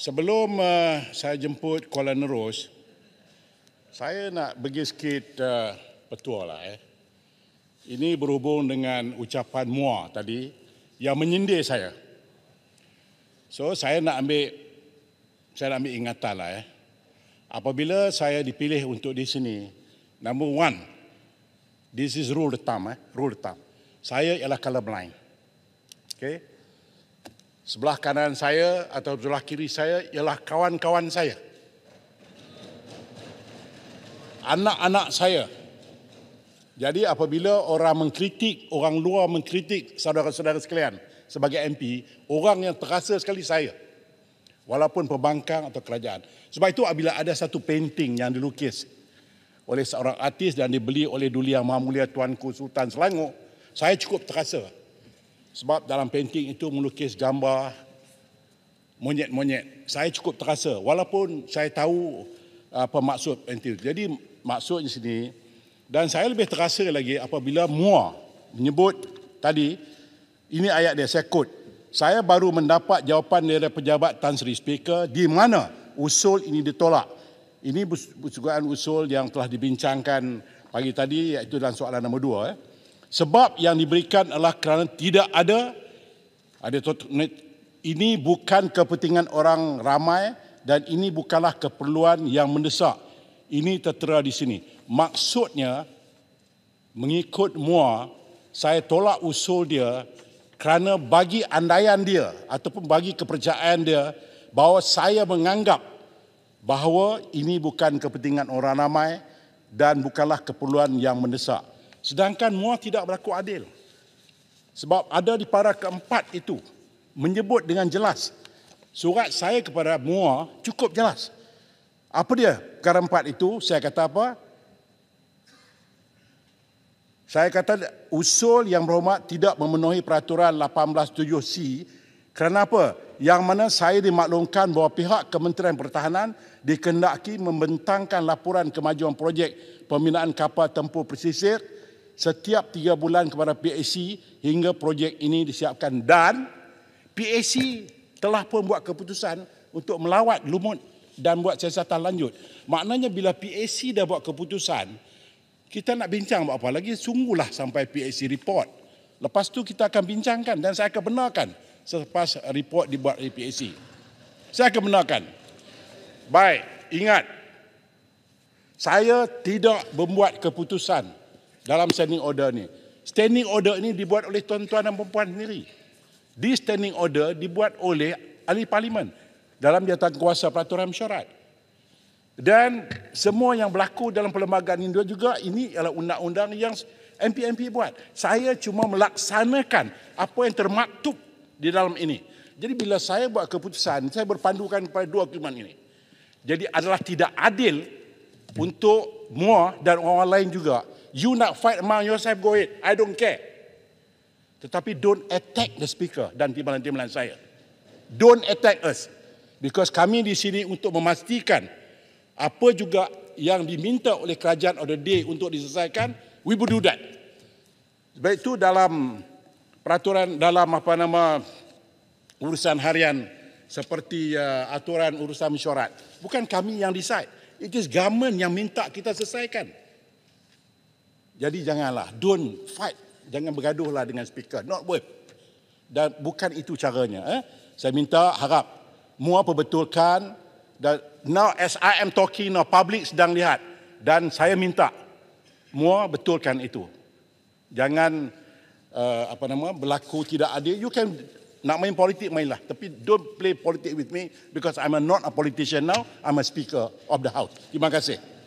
Sebelum uh, saya jemput Kuala Nerus, saya nak bagi sikit uh, petua lah. Eh. Ini berhubung dengan ucapan Mua tadi yang menyindir saya. So saya nak ambil saya nak ambil ingatan lah. Eh. Apabila saya dipilih untuk di sini, number one, this is rule the thumb. Eh. Rule the thumb. Saya ialah colorblind. Okay sebelah kanan saya atau sebelah kiri saya ialah kawan-kawan saya. Anak-anak saya. Jadi apabila orang mengkritik, orang luar mengkritik saudara-saudara sekalian sebagai MP, orang yang terasa sekali saya. Walaupun pembangkang atau kerajaan. Sebab itu apabila ada satu painting yang dilukis oleh seorang artis dan dibeli oleh Duli Yang Maha Mulia Tuanku Sultan Selangor, saya cukup terasa. Sebab dalam painting itu melukis gambar monyet-monyet. Saya cukup terasa walaupun saya tahu uh, apa maksud painting. Jadi maksudnya sini dan saya lebih terasa lagi apabila Mua menyebut tadi ini ayat dia saya quote. Saya baru mendapat jawapan dari pejabat Tan Sri Speaker di mana usul ini ditolak. Ini persoalan usul yang telah dibincangkan pagi tadi iaitu dalam soalan nombor dua. Eh. Sebab yang diberikan adalah kerana tidak ada ada ini bukan kepentingan orang ramai dan ini bukanlah keperluan yang mendesak. Ini tertera di sini. Maksudnya mengikut MUA saya tolak usul dia kerana bagi andaian dia ataupun bagi kepercayaan dia bahawa saya menganggap bahawa ini bukan kepentingan orang ramai dan bukanlah keperluan yang mendesak. Sedangkan muah tidak berlaku adil. Sebab ada di para keempat itu menyebut dengan jelas surat saya kepada muah cukup jelas. Apa dia perkara empat itu? Saya kata apa? Saya kata usul yang berhormat tidak memenuhi peraturan 187C kerana apa? Yang mana saya dimaklumkan bahawa pihak Kementerian Pertahanan dikendaki membentangkan laporan kemajuan projek pembinaan kapal tempur pesisir setiap tiga bulan kepada PAC hingga projek ini disiapkan dan PAC telah pun buat keputusan untuk melawat lumut dan buat siasatan lanjut. Maknanya bila PAC dah buat keputusan, kita nak bincang buat apa lagi, sungguhlah sampai PAC report. Lepas tu kita akan bincangkan dan saya akan benarkan selepas report dibuat oleh PAC. Saya akan benarkan. Baik, ingat. Saya tidak membuat keputusan dalam standing order ni. Standing order ni dibuat oleh tuan-tuan dan perempuan sendiri. Di standing order dibuat oleh ahli parlimen dalam jatuh kuasa peraturan mesyuarat. Dan semua yang berlaku dalam perlembagaan ini juga ini adalah undang-undang yang MP-MP buat. Saya cuma melaksanakan apa yang termaktub di dalam ini. Jadi bila saya buat keputusan, saya berpandukan kepada dua kiriman ini. Jadi adalah tidak adil untuk MUA dan orang lain juga You nak fight among yourself, go ahead. I don't care. Tetapi don't attack the speaker dan timbalan-timbalan saya. Don't attack us. Because kami di sini untuk memastikan apa juga yang diminta oleh kerajaan of the day untuk diselesaikan, we will do that. Sebab itu dalam peraturan dalam apa nama urusan harian seperti uh, aturan urusan mesyuarat, bukan kami yang decide. It is government yang minta kita selesaikan. Jadi janganlah, don't fight. Jangan bergaduhlah dengan speaker. Not worth. Dan bukan itu caranya. Eh? Saya minta, harap. Mua perbetulkan. Dan now as I am talking, now public sedang lihat. Dan saya minta. Mua betulkan itu. Jangan uh, apa nama berlaku tidak adil. You can nak main politik mainlah tapi don't play politics with me because I'm a not a politician now I'm a speaker of the house terima kasih